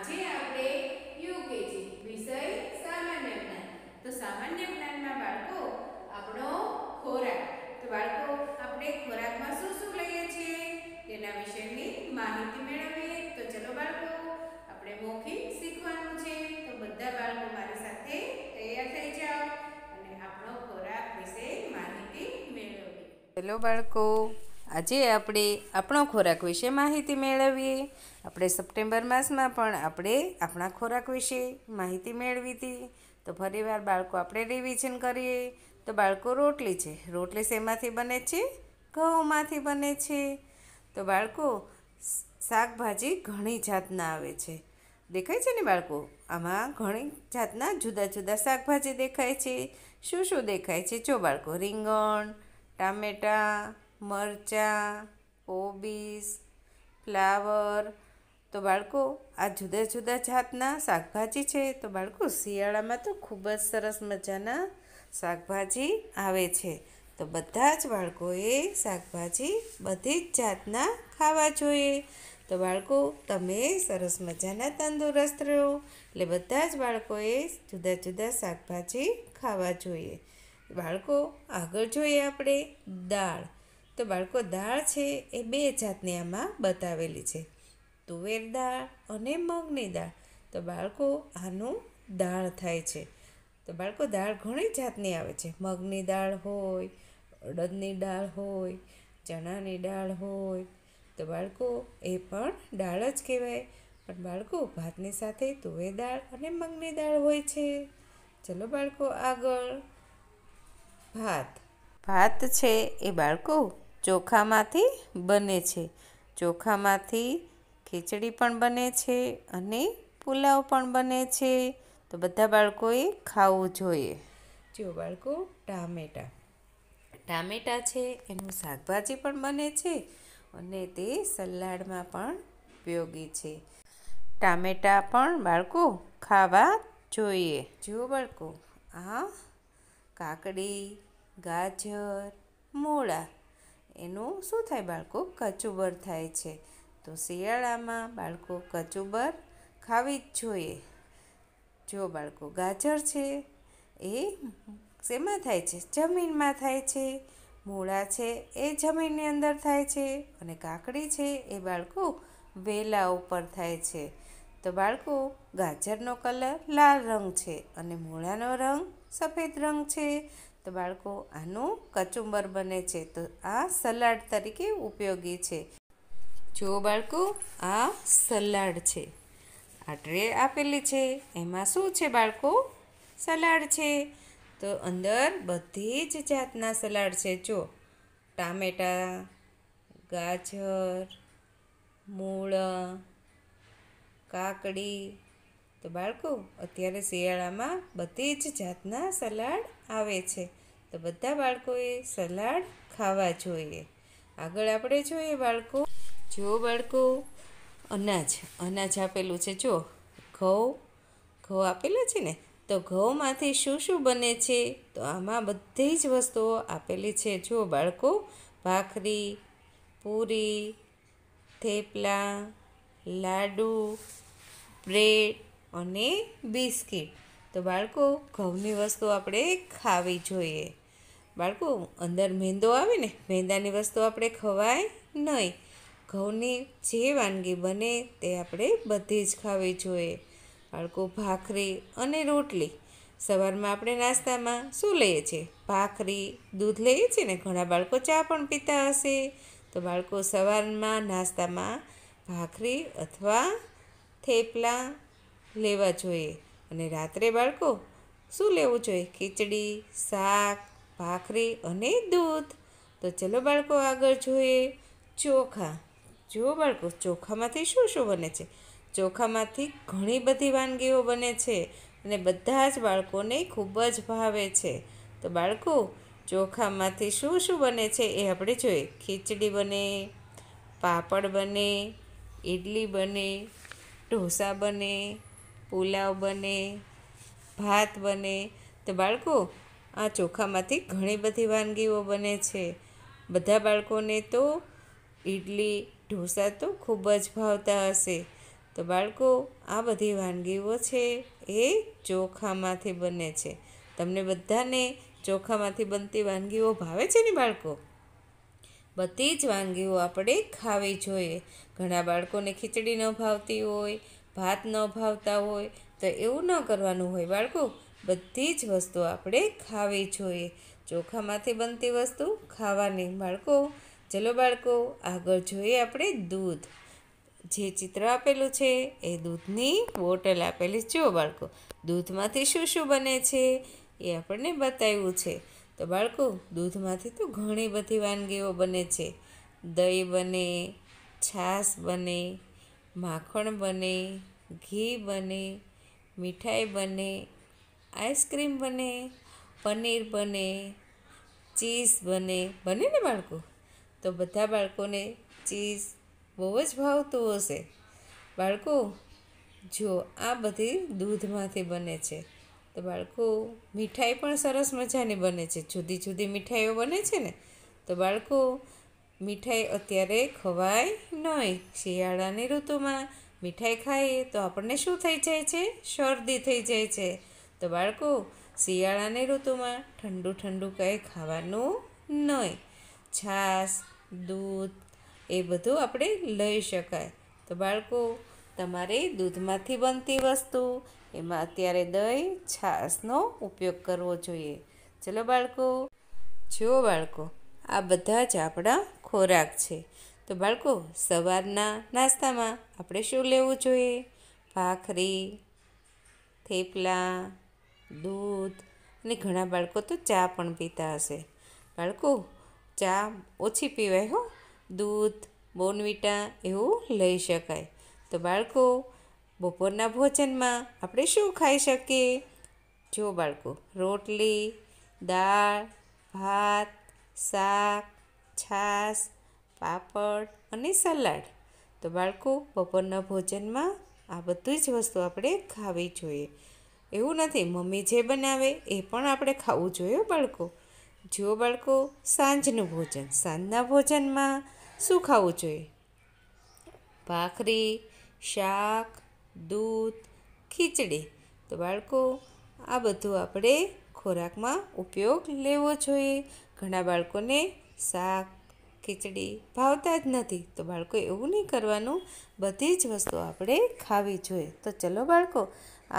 આજે આપણે યુકેજી વિષય સામાન્ય જ્ઞાન તો સામાન્ય જ્ઞાનમાં બાળકો આપણો ખોરાક તો બાળકો આપણે ખોરાકમાં શું શું લઈએ છીએ તેના વિશેની માહિતી મેળવીએ તો ચલો બાળકો આપણે મૌખિક શીખવાનું છે તો બધા બાળકો મારી સાથે તૈયાર થઈ જાઓ અને આપણો ખોરાક વિશે માહિતી મેળવીએ હેલો બાળકો આજે આપણે આપણો ખોરાક વિશે માહિતી મેળવીએ આપણે સપ્ટેમ્બર માસમાં પણ આપણે આપણા ખોરાક વિશે માહિતી મેળવી હતી તો ફરીવાર બાળકો આપણે રિવિઝન કરીએ તો બાળકો રોટલી છે રોટલી શેમાંથી બને છે ઘઉંમાંથી બને છે તો બાળકો શાકભાજી ઘણી જાતના આવે છે દેખાય છે ને બાળકો આમાં ઘણી જાતના જુદા જુદા શાકભાજી દેખાય છે શું શું દેખાય છે જો બાળકો રીંગણ ટામેટાં મરચાં કોબીસ ફ્લાવર તો બાળકો આ જુદા જુદા જાતના શાકભાજી છે તો બાળકો શિયાળામાં તો ખૂબ જ સરસ મજાના શાકભાજી આવે છે તો બધા જ બાળકોએ શાકભાજી બધી જ જાતના ખાવા જોઈએ તો બાળકો તમે સરસ મજાના તંદુરસ્ત રહો એટલે બધા જ બાળકોએ જુદા જુદા શાકભાજી ખાવા જોઈએ બાળકો આગળ જોઈએ આપણે દાળ તો બાળકો દાળ છે એ બે જાતની આમાં બતાવેલી છે તુવેર દાળ અને મગની દાળ તો બાળકો આનું દાળ થાય છે તો બાળકો દાળ ઘણી જાતની આવે છે મગની દાળ હોય અડદની દાળ હોય ચણાની દાળ હોય તો બાળકો એ પણ દાળ જ કહેવાય પણ બાળકો ભાતની સાથે તુવેર દાળ અને મગની દાળ હોય છે ચલો બાળકો આગળ ભાત ભાત છે એ બાળકો ચોખામાંથી બને છે ચોખામાંથી ખીચડી પણ બને છે અને પુલાવ પણ બને છે તો બધા બાળકોએ ખાવું જોઈએ જો બાળકો ટામેટા ટામેટા છે એનું શાકભાજી પણ બને છે અને તે સલાડમાં પણ ઉપયોગી છે ટામેટા પણ બાળકો ખાવા જોઈએ જો બાળકો આ કાકડી ગાજર મૂળા એનું શું થાય બાળકો કચુબર થાય છે તો શિયાળામાં બાળકો કચુબર ખાવી જ જોઈએ જો બાળકો ગાજર છે એ શેમાં થાય છે જમીનમાં થાય છે મૂળા છે એ જમીનની અંદર થાય છે અને કાકડી છે એ બાળકો વેલા ઉપર થાય છે તો બાળકો ગાજરનો કલર લાલ રંગ છે અને મૂળાનો રંગ સફેદ રંગ છે તો બાળકો આનું કચુંબર બને છે તો આ સલાડ તરીકે ઉપયોગી છે જો બાળકો આ સલાડ છે આ ટ્રે આપેલી છે એમાં શું છે બાળકો સલાડ છે તો અંદર બધી જ જાતના સલાડ છે જો ટામેટાં ગાજર મૂળ કાકડી તો બાળકો અત્યારે શિયાળામાં બધી જ જાતના સલાડ આવે છે તો બધા બાળકોએ સલાડ ખાવા જોઈએ આગળ આપણે જોઈએ બાળકો જો બાળકો અનાજ અનાજ આપેલું છે જો ઘઉં ઘઉં આપેલા છે ને તો ઘઉંમાંથી શું શું બને છે તો આમાં બધી જ વસ્તુઓ આપેલી છે જો બાળકો ભાખરી પૂરી થેપલા લાડુ બ્રેડ અને બિસ્કીટ તો બાળકો ઘઉંની વસ્તુ આપણે ખાવી જોઈએ બાળકો અંદર મેંદો આવે ને મેંદાની વસ્તુ આપણે ખવાય નહીં ઘઉંની જે વાનગી બને તે આપણે બધી જ ખાવી જોઈએ બાળકો ભાખરી અને રોટલી સવારમાં આપણે નાસ્તામાં શું લઈએ છીએ ભાખરી દૂધ લઈએ છીએ ને ઘણા બાળકો ચા પણ પીતા હશે તો બાળકો સવારમાં નાસ્તામાં ભાખરી અથવા થેપલા લેવા જોઈએ અને રાત્રે બાળકો શું લેવું જોઈએ ખીચડી શાક ભાખરી અને દૂધ તો ચલો બાળકો આગળ જોઈએ ચોખા જુઓ બાળકો ચોખામાંથી શું શું બને છે ચોખામાંથી ઘણી બધી વાનગીઓ બને છે અને બધા જ બાળકોને ખૂબ જ ભાવે છે તો બાળકો ચોખામાંથી શું શું બને છે એ આપણે જોઈએ ખીચડી બને પાપડ બને ઇડલી બને ઢોસા બને પુલાવ બને ભાત બને તો બાળકો આ ચોખામાંથી ઘણી બધી વાનગીઓ બને છે બધા બાળકોને તો ઇડલી ઢોસા તો ખૂબ જ ભાવતા હશે તો બાળકો આ બધી વાનગીઓ છે એ ચોખામાંથી બને છે તમને બધાને ચોખામાંથી બનતી વાનગીઓ ભાવે છે ને બાળકો બધી જ વાનગીઓ આપણે ખાવી જોઈએ ઘણા બાળકોને ખીચડી ન ભાવતી હોય ભાત ન ભાવતા હોય તો એવું ન કરવાનું હોય બાળકો બધી જ વસ્તુ આપણે ખાવી જોઈએ ચોખામાંથી બનતી વસ્તુ ખાવાની બાળકો ચલો બાળકો આગળ જોઈએ આપણે દૂધ જે ચિત્ર આપેલું છે એ દૂધની બોટલ આપેલી જો બાળકો દૂધમાંથી શું શું બને છે એ આપણને બતાવ્યું છે તો બાળકો દૂધમાંથી તો ઘણી બધી વાનગીઓ બને છે દહીં બને છાશ બને માખણ બને ઘી બને મીઠાઈ બને આઈસ્ક્રીમ બને પનીર બને ચીઝ બને બને ને બાળકો તો બધા બાળકોને ચીઝ બહુ જ ભાવતું હશે બાળકો જો આ બધી દૂધમાંથી બને છે તો બાળકો મીઠાઈ પણ સરસ મજાની બને છે જુદી જુદી મીઠાઈઓ બને છે ને તો બાળકો મીઠાઈ અત્યારે ખવાય નહીં શિયાળાની ઋતુમાં મીઠાઈ ખાઈએ તો આપણને શું થઈ જાય છે શરદી થઈ જાય છે તો બાળકો શિયાળાની ઋતુમાં ઠંડુ ઠંડુ કંઈ ખાવાનું નહીં છાશ દૂધ એ બધું આપણે લઈ શકાય તો બાળકો તમારે દૂધમાંથી બનતી વસ્તુ એમાં અત્યારે દહીં છાશનો ઉપયોગ કરવો જોઈએ ચલો બાળકો જુઓ બાળકો આ બધા જ આપણા ખોરાક છે તો બાળકો સવારના નાસ્તામાં આપણે શું લેવું જોઈએ ભાખરી થેપલા દૂધ અને ઘણા બાળકો તો ચા પણ પીતા હશે બાળકો ચા ઓછી પીવાય હો દૂધ બોનવીટા એવું લઈ શકાય તો બાળકો બપોરના ભોજનમાં આપણે શું ખાઈ શકીએ જો બાળકો રોટલી દાળ ભાત શાક છાશ પાપડ અને સલાડ તો બાળકો બપોરના ભોજનમાં આ બધી જ વસ્તુ આપણે ખાવી જોઈએ એવું નથી મમ્મી જે બનાવે એ પણ આપણે ખાવું જોઈએ બાળકો જો બાળકો સાંજનું ભોજન સાંજના ભોજનમાં શું ખાવું જોઈએ ભાખરી શાક દૂધ ખીચડી તો બાળકો આ બધું આપણે ખોરાકમાં ઉપયોગ લેવો જોઈએ ઘણા બાળકોને શાક ખીચડી ભાવતા જ નથી તો બાળકો એવું નહીં કરવાનું બધી જ વસ્તુ આપણે ખાવી જોઈએ તો ચલો બાળકો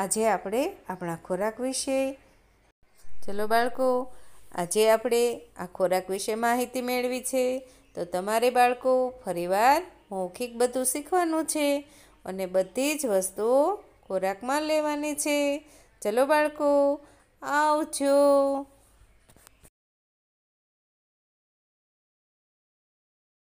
આજે આપણે આપણા ખોરાક વિશે ચલો બાળકો આજે આપણે આ ખોરાક વિશે માહિતી મેળવી છે તો તમારે બાળકો ફરીવાર મૌખિક બધું શીખવાનું છે અને બધી જ વસ્તુઓ ખોરાકમાં લેવાની છે ચલો બાળકો આવજો